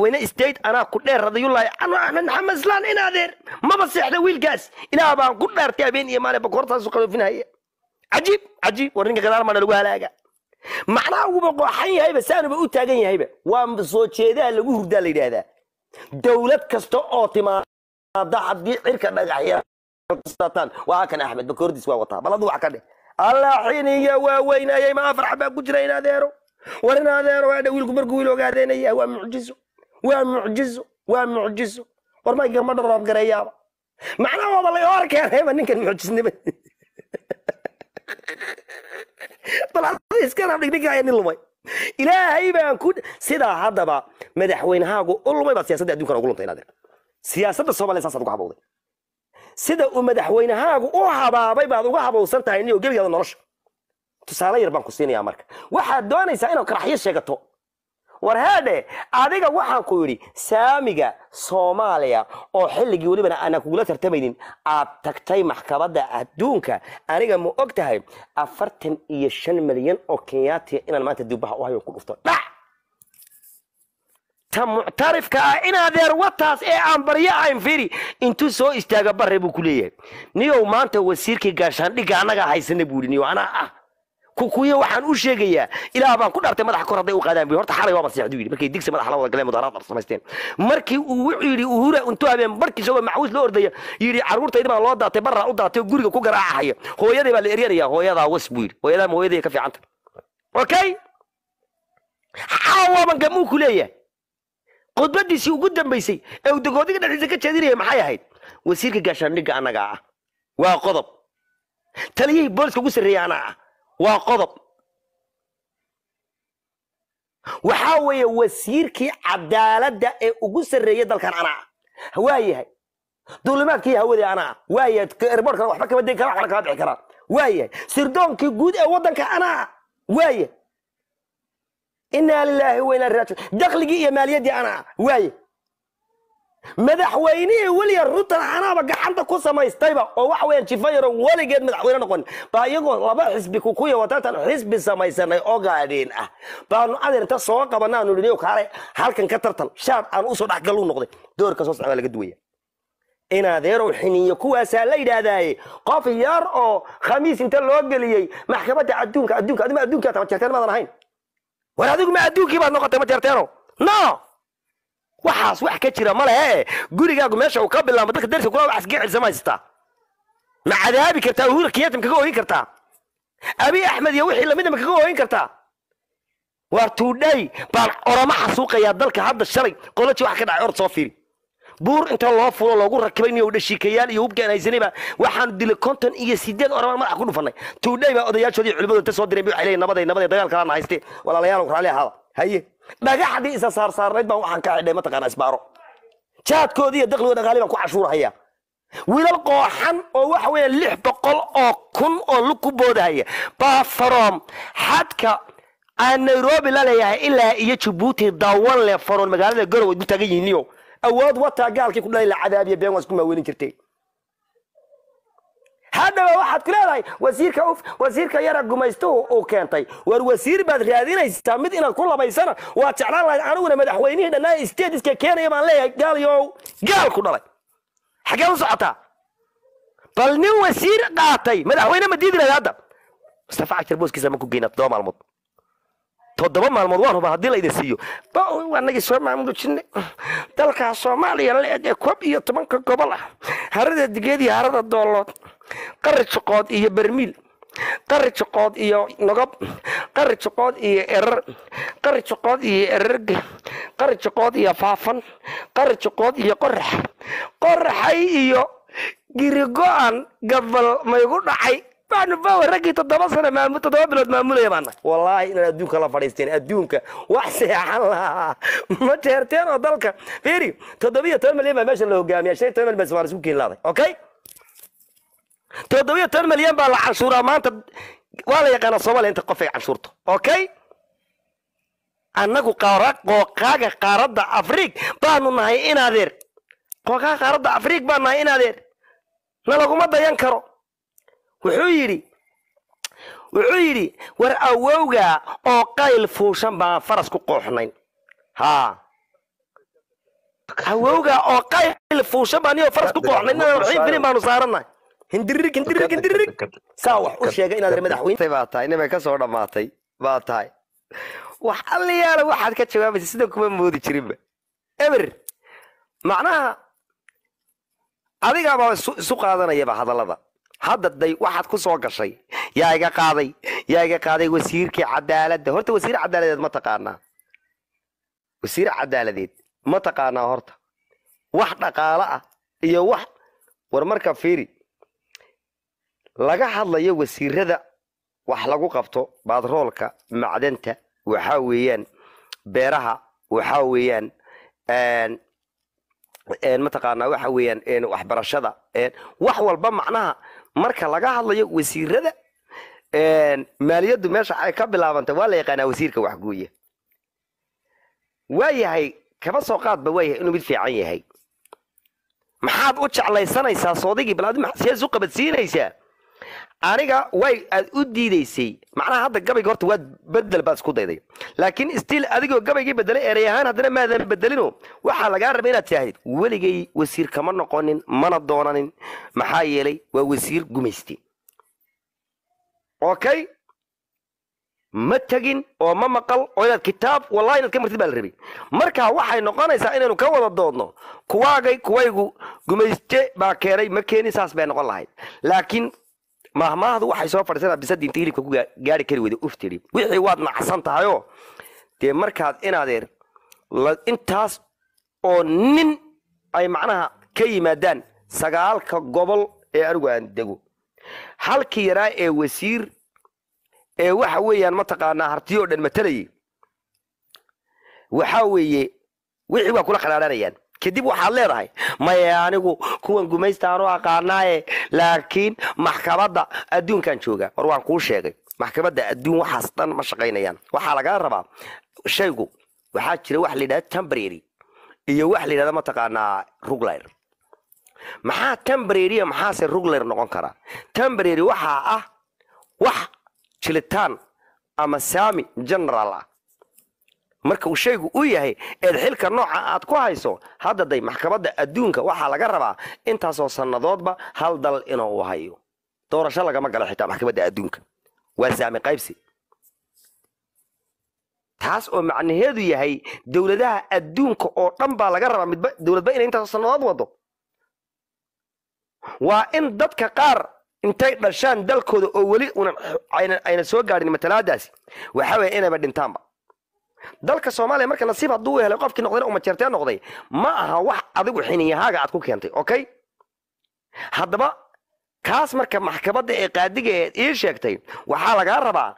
madaxweyne state anaa ku dheer radiyullaahi axmed maxamed islaan in maba seexda wiilkaas ilaah baan ku dheertay habeen iyo maalin bakoortaasu qadoofinhaya cajiib cajiib war ninka gadaal mana lagu halaaga macnaha uguba qooxan yahayba saanuba u taagan yahayba waa soo jeedaha lagu hurdaa la yidhaahdaa dowlad kasta oo timaada haddii cirka dhagaxyaataan waa kan axmed bakoordiis waa wataa bal wax ka dheh allaa xiniya waa weynayay ma ku jira in war in adeero waa dha wiilku markuu wiil ogaadeenaya waa mucjiso waa mucjizo waa mucjizo war mayga ma dharoob gareeyaaba macnaha waaba lay hor keenayba ninkan mucjisnimad dalaadada iska dhig ninka ayaa nin lumay ilaahay baan ku sidaa haddaba madaxweynahaagu u lumay baad siyaasadda addunkana ugu luntay inadeer siyaasadda soomaaliya saasaad uga habowday sida uu madaxweynahaagu u habaabay baad uga habowsan tahay niyo gebigaada nolosha tusaale yar baan ku siinayaa marka waxaad doonaysaa inaad qaraxyo sheegato war haadhe adiga waxaan ku yidhi saamiga soomaaliya oo xilligii welibana aanan kugula tartamaynin aad tagtay maxkamadda adduunka aniga ma og tahay afartan iyo shan milyan oo kenyatia ah inaan maanta duubaha u hayo ku dhufto dhac ta muctarifka ah inadeer wataas ee aan baryo ahayn firi intuu soo istaaga barre buu ku leeyahay niyow maanta wasiirkii gaashaandhigga annagaa haysana buu yidhi niyow anaa ah kukuyo waxaan u sheegayaa ilaah baan ku dhaartay madaxa kor hadday u qaadaan bu horta xalay waa masiixdu yidhi markay digsi madaxa la galeen mudaaraad samaysteen markii uu wuxuu yidhi uhura intuu habeen barkii isagoo maxuus loo ordaya yidhi carruurtaydi baan loo daatay barraa u daatay guriga ku garaacahaya hooyaday baa la eryanaya hooyadaa was buu yidhi hooyadaa ma hooyaday ka fiicanta okay xaawaban gamuu ku leeyahay khudbadiisii ugu dambaysay ee uu degoodiga dhexdiisa ka jeedinaya maxay ahayd wasiirka gaashaandhigga annagaa ah waa qodob taliyihii booliska ugu sarreeya anaa ah waa qodob waxaa weeye wasiirkii cadaaladda ee ugu sarreeya dalkan anaa waayahay waa duulimaadkii hawadii anaa ah waa waxba kama degi kara waxna kama bixi karaa waa sirdoonkii guud ee waddanka anaa ah waa yahay innaa lilaahi wa inaa raajiun dakhligii iyo maaliyaddii anaa ah waa madaxweynihii weliya rutan xanaaba gacanta ku samaystayba oo waxa weeyaan jifayaro weligeed madaxweyne noqon baa iyagoo laba xisbi kukuya wataatan xisbi samaysanay oo gaadhiin ah baanu adeerta soo qabanaanu nidhi kaale halkan ka tartan shaad aan usoo dhexgaluu noqday doorka soo socdaa laga duwaya in adeerow kuwaasaa la yidhaahdaaye qof yar oo khamiis inta loo geliyey maxkamadda adduunka adduunka adima adduunkaa tabajarteen maadan ahayn war adigu ma adduunkii baad noqotay ma jarteeno no waxaas wax ka jira male lehe gurigaagu meesha uu ka bilaabo dadka darsi kula wacasgeecisa ma haystaa ma cadaabi kartaa uhura kiyatam kaga ooyin kartaa abi axmed iyo wixii lamida ah ma kaga ooyin kartaa waar tuudhay baan orama xasuuqayaa dalka hadda shalay qolaji wax ka dhacay orod soo fiiri buur inta loo fulo loogu rakibay niyow dhashiikayaal iyo hubkaan haysanay waxaan dilay konton iyo sideed oramaan madaxa ku dhufanay tuudhay baa odayaashoodii culimadooda inta soo direen bay waxay leeyihin nabaday nabaday dagaalkalaana haystee walaalayaalow raalli ahaada haye dhagaxdii isa saarsaarnayd baan waxaan ka xidhay mataqaana isbaaro jaadkoodii iyo dakligoo dhaqaali baan ku cashuurahaya wiilal qooxan oo waxa weeye lix boqol oo kun oo lug ku boodahaya baa faroom xadka aan nairobi la leeyahay ilaa iyo jabuuti dawan leh faroon magaalada garowe u taagan yihiiniyo awood wataa gaalkii ku dhalay la cadaabiya been waa isku maaweelin jirtay hadhaba waxaad ku leedahay wasiirka wasiirka yara gumaystuhu uu keentay war wasiir baad raadinaysaa mid inaad ku labaysana waa jeclaan lahayd aniguna madaxweynihii dhannaa isteediska keenaya baan leeyahay gaalayow gaal ku dhalay xaggee u socotaa bal nin wasiir qaatay madaxweyne ma diidi lahayd hadda mustafa cashir booskiisa ma ku geyna toddoba maalmood todoba maalmood waan hubaa haddii laydin siiyo anagii soo maamulujinay dalkaa soomaaliya ee koob iyo tobanka gobol ah harada digeed iyo harada doolood qaraj qood iyo barmiil qaraj qood iyo nogob qaraj qood iyo erar qaraj qood iyo erarge qaraj qood iyo faafan qaraj qood iyo qorax qoraxay iyo girigo-an gabal maygu dhacay waxaanu baawe raggii toddoba sana maamul toddoba bilood maamulaya baana wallaahi inaan adduunka la fadhiisteen adduunka wax seexan lahaa ma jeerteen oo dalka fiiri toddoba toban milyan baa meesha la hogaamiya shan iyo toban milyan baa iswaan isku keenlaaday okay toddobiyo toban milyan baa la canshuuraa maanta waa la yaqaanaa soomaaliya inta qof ay canshuurto okay annagu qooqaaga qaaradda afriig baanu nahay in adeer qooqaaga qaaradda afriig baan nahay in adeer na laguma dayan karo wuxuu yidhi wuxuu yidhi war awowga oo qayl fuushan baan faras ku qooxnayn haa awowga oo qayl fuushan baan iyo faras ku qooxnayn inaan waxin filin baanu saarannahay hindirir hindirir hindirir saa wax u sheega inaad re madaxweyne baa tahay nimay ka dhammaatay baa tahay wax allayaala waxaad ka jawaabaysa sida kuma moodi jirinba eber macnaha adigaabaa isu qaadanayaba hadallada hadda day waxaad ku soo gashay yaa iga qaaday yaa iga qaaday wasiirkii cadaaladda horta wasiir cadaaladeed ma taqaanaa wasiir cadaaladeed ma taqaanaa horta wax dhaqaale ah iyo wax war marka fiiri laga hadlayo wasiirada wax lagu qabto baadroolka macdanta waxaa weeyaan beeraha waxaa weeyaan mataqaanaa waxa weeyaan waxbarashada wax walba macnaha marka laga hadlayo wasiirada maaliyaddu meesha ay ka bilaabantay waa la yaqaanaa wasiirka waxguuya waa yahay kaba soo qaadba waa inuu mid fiican yahay maxaad u jeclaysanaysaa soodigii bal ad siyaas u qabadsiinaysaa aniga way aad u diidaysay macnaha hadda gabayga horta waad bedel baad isku dayday laakiin stiil adigoo gabaygii bedelay erey ahaan haddana maadan bedelino waxaa lagaa rabay inaad taahdid weligay wasiir kama noqonin mana doonanin maxaa yeelay waa wasiir gumayste okay ma tegin oo ma maqal oo inaad kitaab wallahi inaad ka martid baa la rabay marka waxay noqonaysaa inaynu ka wada doodno kuwaagay kuwaygu gumayste baa keenay ma keeni saas bay noqon lahayd laakiin maahmaahdu waxay soo fadhiisataa bisadii inta hilibka ku gaari kari weyda uf tidhi wixii waad nacsan tahayoo dee markaad inadeer intaas oo nin ay macnaha ka yimaadaan sagaalka gobol ee anigu aan dego halkii yaraa ee wasiir ee waxa weeyaan mataqaanaa hartiyo o dhan matalayay waxaa weeye wixii waa kula qadhaadhanayaan kadib waxaad leedahay maya anigu kuwan gumaysta aanu aqaanaaye laakiin maxkamadda adduunkan jooga war waan kuu sheegay maxkamadda adduun waxaas dhan ma shaqaynayaan waxaa lagaa rabaa shaygu waxaa jira wax layidhahda tembrary iyo wax la layidhahda mataqaanaa rugler maxaa tembrarya maxaase rugler noqon karaa tembrary waxaa ah wax jilitaan ama saami general ah marka uu shaygu u yahay eed xilka nooca aad ku hayso hadda day maxkamadda adduunka waxaa laga rabaa intaasoo sannadoodba hal dal inuu hayo doorasho lagama galo xitaa maxkamadda adduunka waa saami qaybsi taas oo macnaheedu yahay dowladaha adduunka oo dhan baa laga rabaa midba dowladba inay intaasoo sannadood wado waa in dadka qaar intay dhashaan dalkooda oo weli ayna soo gaadhin matalaadaasi waxa waya inayba dhintaanba dalka soomaaliya marka nasiib hadduu helay qofkii noqdayna umajeertee noqday ma aha wax adigu xiniyahaaga aad ku keentay okay haddaba kaas marka maxkamadda ee qaadiga eed ii sheegtay waxaa lagaa rabaa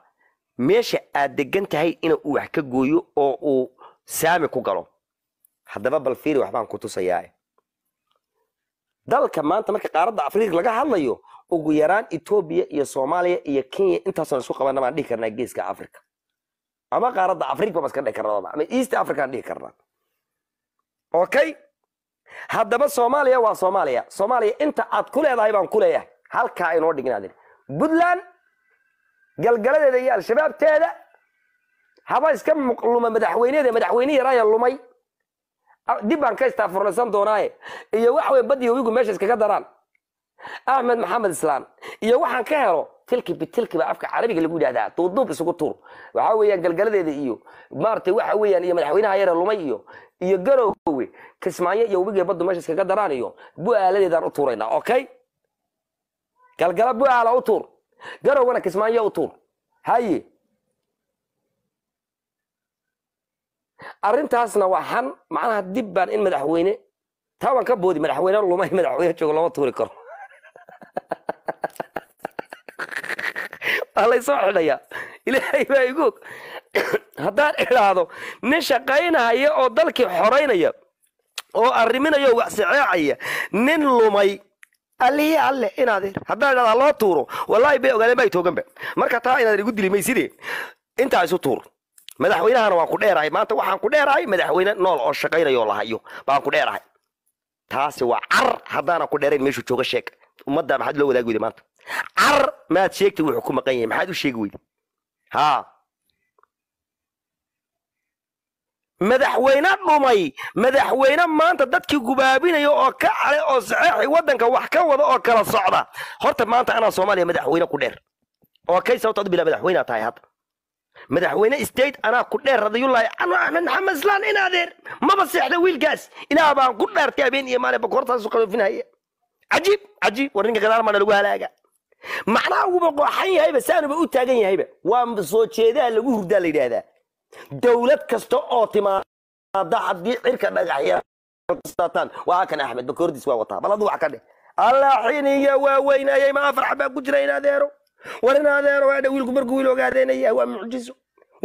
meesha aad degan tahay ina uu wax ka gooyo oo uu saami ku galo haddaba bal fiiri waxbaan ku tusayaa dalka maanta marka qaaradda afriiq laga hadlayo ugu yaraan etoobiya iyo soomaaliya iyo kenya intaasaan isku qabanabaan dhihi karnaa geeska afrika ama qaaradda africa baan dhihi karnaa ama east africa dhihi karnaa okay haddaba soomaaliya waa soomaaliya soomaaliya inta aad ku leedahay baan ku leeyahay halkaa inoo dhignaadin puntland galgaladeeda iyo al-shabaabteeda haba iska luma madaxweyneheeda madaxweyne yaraayo lumay ah, dib baan ka istaafurnaysan doonaaye iyo wax badii baddi hoyigu meesha iskaga daraan axmed maxamed islaan iyo waxaan ka helo tilki bitilki afka carabiga lagu yidhahdaa duuduub isugu tuur waxaa weeyaan galgaladeeda iyo maaragtay waxa weeyaan iyo madaxweynaha yare lumay iyo iyo garoowe kismaayo iyo webigee baddu meesha iskaga daraan iyo bu'aaladeedaan u tuuraynaa okay galgala bu'aala u tuur garowgana kismaayo u tuur haye arrintaasna waa han macnaha dib baan in madaxweyne taa waan ka boodi madaxweyne lumay madaxweyne joogo looma tuuri karo waa laysoo xidhayaa ilaahay baa igu og haddaan idhaahdo nin shaqaynaya oo dalkii xoraynaya oo arriminaya oo waxsaceecaya nin lumay allihii alle inaad ir haddaan idhahdaa loo tuuro wallahi bay ogaadeen baa tooganba marka taa inaadan igu dili may mayside intaa isu tuur madaxweynahana waan ku dheerahay maanta waxaan ku dheerahay madaxweyne nool oo shaqaynayo lahayo la hayo baan ku dheerahay taasi waa car haddaana ku dheerayn meeshuu jooga sheeg ummadda maxaad loo wadaagi weyday maanta car maad sheegta wuxuu ku maqan yahay maxaad u sheegi weyda haa madaxweyne dhumay madaxweyne maanta dadkii gubaabinaya oo ka calay oo saxeexi waddanka wax ka wada oo kala socda horta maanta anaa soomaaliya madaxweyne ku dheer oo kay sababta ad bilaa madaxweynea tahay hadda madaxweyne state anaa ku dheer radiyullaahi canu axmed maxamed islaan in adeer maba seexda wiilkaas ilaah baan ku dhaartay habeen iyo maalin bakoortaasu qaloofinhaya cajiib cajiib war ninka gadaal maa nalagu halaaga macnaha uuba qooxan yahayba saanuba u taagan yahayba waa soo jeedaha lagu hurdaa la yidhaahdaa dowlad kasta oo timaada haddii cirka dhagaxyaataan waa hakan axmed bakoordiis waa wataa bal wax ka dheh allaaxiniya waa weynaayay ma afar xabaa ku jira in adeero war in adeero waa dhawiilku markuu wiil ogaadeenaya waa mucjizo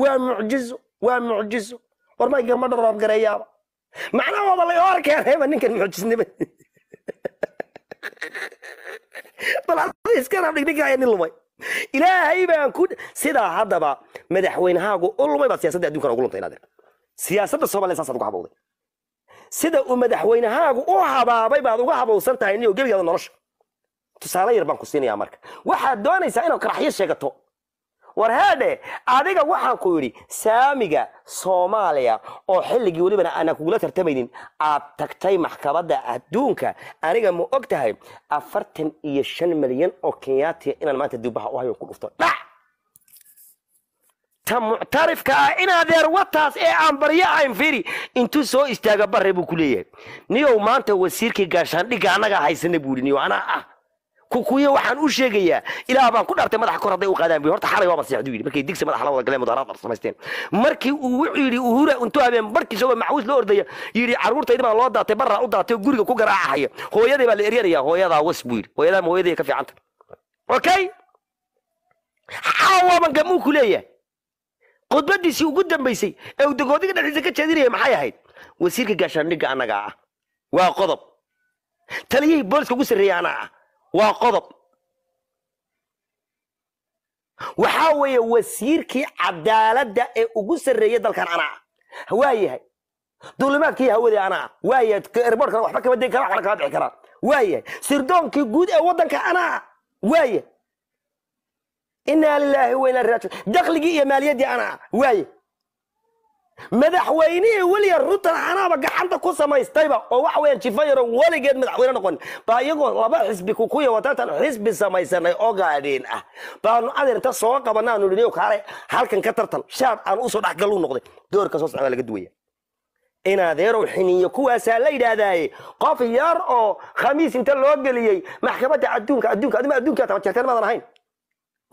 waa mucjizo waa mucjizo war mayga ma dharaab gareeyaaba macnahooda lay hor keenayba ninkan mucjisnimada bal iska raab dhigdhigaaya nin lumay ilaahay baan ku sidaa haddaba madaxweynahaagu u lumay baad siyasada addunkana ugu luntay inadeer siyaasadda soomaliya saasaad uga habowday sida uu madaxweynahaagu u habaabay baad uga habowsan tahay niyo gebigaada nolosha tusaale yar baan ku siinayaa marka waxaad doonaysaa inaad qaraxyo sheegato war heedhe adiga waxaan ku yidhi saamiga soomaaliya oo xilligii welibana aana kugula tartamaynin aad tagtay maxkamadda adduunka aniga ma og tahay afartan iyo shan milyan oo kenyatia inaan maanta duubaha uhayo ku dhufto dhac ta muctarifka ah in adeer wataas ee aan baryo ayn firi intuu soo istaaga barre buu ku leeyahay niyow maanta wasiirkii gaashaandhigga annagaa haysana buu yidhi niyow anaa ah kukuyo waxaan u sheegayaa ilaah baan ku dhaartay madaxa kor hadday u qaadaan buy horta xalay waa masiixdu yidhi markay digsi madaxa la wada galeen mudaaraad wada markii uu wuxuu yidhi uhura intuu habeen barkii isagoo maxuus la ordaya yidhi carruurtaydi baan loo daatay barraa u daatay guriga ku garaacahaya hooyaday baa la eryanaya hooyadaa was buu yidhi hooyadaa ma hooyaday ka fiicanta okay xaawaban gamuu ku leeyahay khudbadiisii ugu dambaysay ee uu dagoodiga dhexdiisa ka jeedinaya maxay ahayd wasiirka gaashaandhigga annagaa ah waa qodob taliyihii booliska ugu sarreeya anaa ah waa qodob waxaa weeye wasiirkii cadaaladda ee ugu sarreeya dalkan anaa ah waa duulimaadkii hawadii ana ah waa yahay erboorkana waxba kama degi karan waxna kama bixi karaan waa sirdoonkii guud ee waddanka anaa ah waa yahay inaa lilaahi wa inaa dakhligii iyo maaliyaddii anaa ah madaxweynihii william rutan xanaaba gacanta ku samaystayba oo waxa weeyaan jifayaro weligeed madaxweyne noqon baa iyagoo laba xisbi kukuya wataatan xisbi samaysanay oo ah baanu adeerta soo qabanaanu dhiniyo kaale halkan ka tartan shaad aan usoo dhexgalu noqday doorka soo socdaa laga duwaya in adeerow kuwaasaa la yidhaahdaaye qof yar oo khamiis inta loo geliyey maxkamadda adduunka adduunka adduunka adduunkaa tama jeerteen maadan ahayn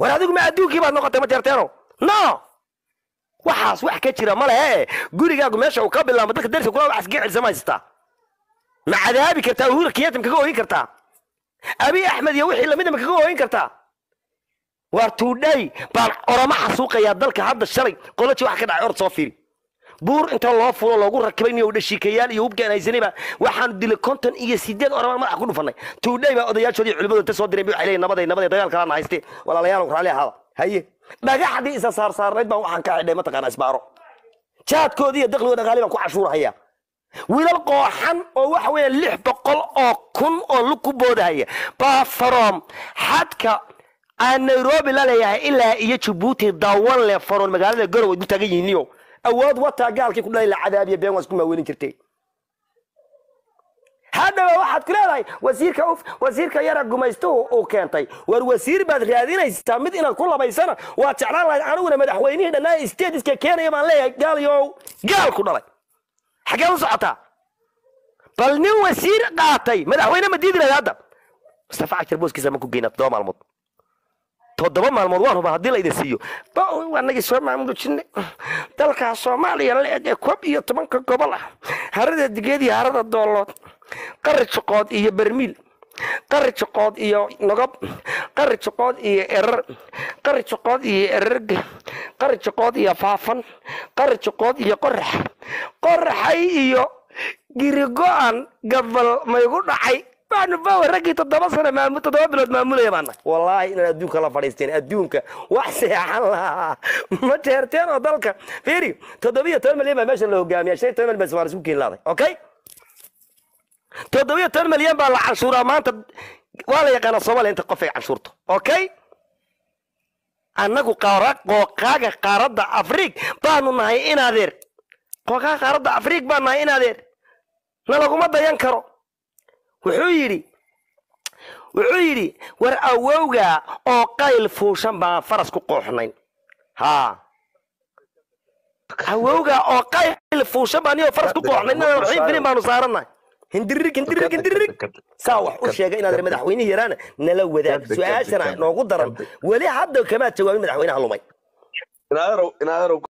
war adigu ma adduunkii baad noqotay ma jeerteeno no waxaas wax ka jira malehe gurigaagu meesha uu ka bilaabo dadka darska kula casgee celsama haystaa ma cadaabi kartaa uhura kenyatam kaga ooyin kartaa abi axmed iyo wixii lamidama ah kaga ooyin kartaa waar tuudhay baan orama xasuuqayaa dalka hadda shalay qolajii wax ka dhacay ord soo fiiri buur inta loo fulo loogu rakibay niyow dhashiikayaal iyo hubka waxaanu dilay konton iyo sideed oramaan madax ku dhufannay tuudhay baa odayaashoodii culimmadooda soo direen bu waxay leeyihin nabaday nabaday dagaalkalaana haystee walaalayaalow raalli ahaada haye dhagaxdii isa saarsaarnayd baan waxaan ka xidhay mataqaana isbaaro jaadkoodii iyo dakligo dhaqaali baan ku cashuurahaya wiilal qooxan oo waxa weeye lix boqol oo kun oo lug ku boodahaya baa faroom xadka aan nairobi la leeyahay ilaa iyo jabuuti dawan leh faroon magaalada garow ay ku taagan yihiiniyo awood wataa gaalkii ku dhalay la cadaabiya been waa isku maaweelin jirtay haddaba waxaad ku leedahay wasiirka wasiirka yara gumaystuhu uu keentay war wasiir baad raadinaysaa mid inaad ku labaysana waad jeclaan lahayd aniguna madaxweynihii dhannaa stadiska keenaya baan leeyahay gaalayow gaal ku dhalay xaggee u socotaa bal nin wasiir qaatay madaxweyne ma diidi lahayd hadda mustafa cashir booskiisa ma ku geyna toddoba maalmood toddoba maalmood waan hubaa haddii la idin siiyo anagii soo maamulujinne dalkaas soomaaliya la eg ee koob iyo tobanka gobol ah harada digeed iyo harada doolood qaraj iyo barmiil qaraj iyo nogob qaraj iyo erar qaraj iyo erarg qaraj iyo faafan qaraj iyo qorax qoraxay iyo girigo-an gabal maygu dhacay baanu bawer raggii toddoba sana maamul toddoba bilood maamulaya baana wallaahi inaad adduunka la fadhiisteen adduunka wax seexan lahaa ma jeerteen oo dalka fiiri toddobiyo toban milyan baa meesha la hogaamiya shan iyo toban milyan baa isku keenlaaday okay toddobiyo toban milyan baa la canshuuraa maanta waa la yaqaanaa soomaliya inta qof ay canshuurto okay annagu qooqaaga qaaradda afriig baanu nahay in adeer qooqaaga qaaradda afriig baan nahay in adeer na laguma dayan karo wuxuu yidhi wuxuu yidhi war awowga oo qayl fuushan baan faras ku qooxnayn haa awowga oo qayl fuushan baan iyo faras ku qooxnayn filim baanu saarannahay هندريك هندريك هندريك ساوح وش يا وشيغا ان هي رانا نلو ذا سؤال سؤاشنا نوغو درم ولي حد كمان حدا كما تجاوب مدحوينها لومي